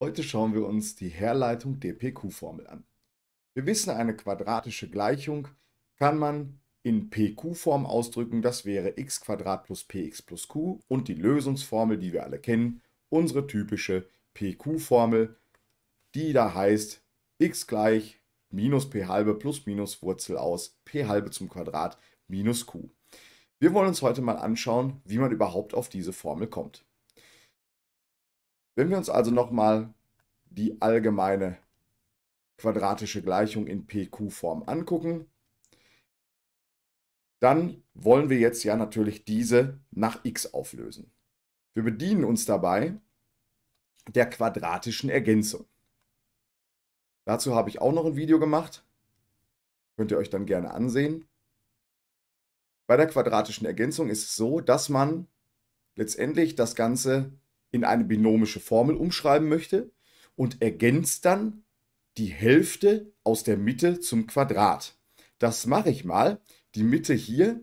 Heute schauen wir uns die Herleitung der PQ-Formel an. Wir wissen, eine quadratische Gleichung kann man in PQ-Form ausdrücken. Das wäre x plus px plus q und die Lösungsformel, die wir alle kennen, unsere typische PQ-Formel, die da heißt x gleich minus p halbe plus minus Wurzel aus p halbe zum Quadrat minus q. Wir wollen uns heute mal anschauen, wie man überhaupt auf diese Formel kommt. Wenn wir uns also nochmal die allgemeine quadratische Gleichung in PQ-Form angucken, dann wollen wir jetzt ja natürlich diese nach x auflösen. Wir bedienen uns dabei der quadratischen Ergänzung. Dazu habe ich auch noch ein Video gemacht, könnt ihr euch dann gerne ansehen. Bei der quadratischen Ergänzung ist es so, dass man letztendlich das Ganze in eine binomische Formel umschreiben möchte und ergänzt dann die Hälfte aus der Mitte zum Quadrat. Das mache ich mal. Die Mitte hier,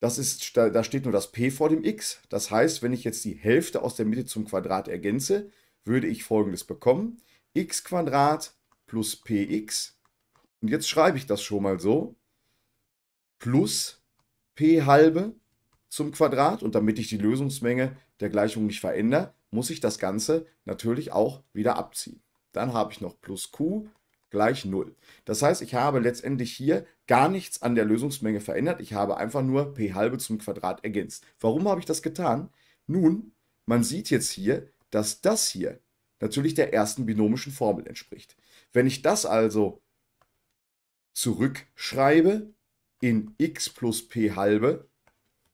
das ist, da steht nur das p vor dem x. Das heißt, wenn ich jetzt die Hälfte aus der Mitte zum Quadrat ergänze, würde ich folgendes bekommen. x Quadrat plus px. Und jetzt schreibe ich das schon mal so. Plus p halbe zum Quadrat und damit ich die Lösungsmenge der Gleichung nicht verändere, muss ich das Ganze natürlich auch wieder abziehen. Dann habe ich noch plus q gleich 0. Das heißt, ich habe letztendlich hier gar nichts an der Lösungsmenge verändert. Ich habe einfach nur p halbe zum Quadrat ergänzt. Warum habe ich das getan? Nun, man sieht jetzt hier, dass das hier natürlich der ersten binomischen Formel entspricht. Wenn ich das also zurückschreibe in x plus p halbe,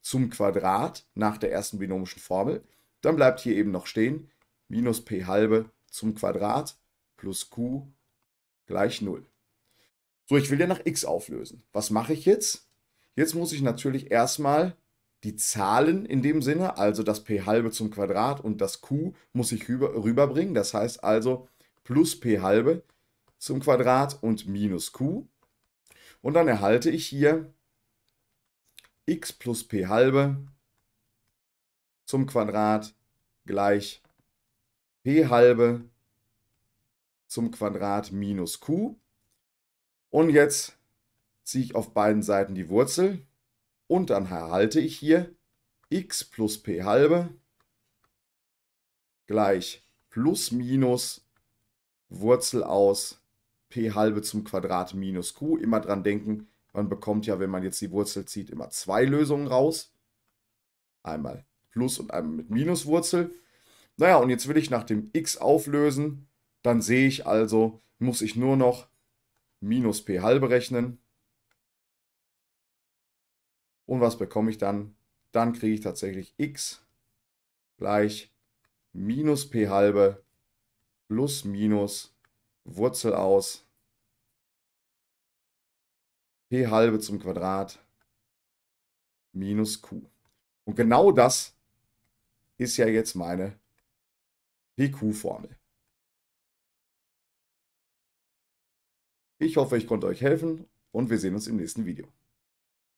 zum Quadrat nach der ersten binomischen Formel. Dann bleibt hier eben noch stehen minus p halbe zum Quadrat plus q gleich 0. So, ich will ja nach x auflösen. Was mache ich jetzt? Jetzt muss ich natürlich erstmal die Zahlen in dem Sinne, also das p halbe zum Quadrat und das q, muss ich rüberbringen. Das heißt also plus p halbe zum Quadrat und minus q. Und dann erhalte ich hier x plus p halbe zum Quadrat gleich p halbe zum Quadrat minus q. Und jetzt ziehe ich auf beiden Seiten die Wurzel und dann erhalte ich hier x plus p halbe gleich plus minus Wurzel aus p halbe zum Quadrat minus q. Immer dran denken, man bekommt ja, wenn man jetzt die Wurzel zieht, immer zwei Lösungen raus. Einmal Plus und einmal mit Minuswurzel. Naja, und jetzt will ich nach dem x auflösen. Dann sehe ich also, muss ich nur noch minus p halbe rechnen. Und was bekomme ich dann? Dann kriege ich tatsächlich x gleich minus p halbe plus minus Wurzel aus p halbe zum Quadrat minus q. Und genau das ist ja jetzt meine PQ-Formel. Ich hoffe, ich konnte euch helfen und wir sehen uns im nächsten Video.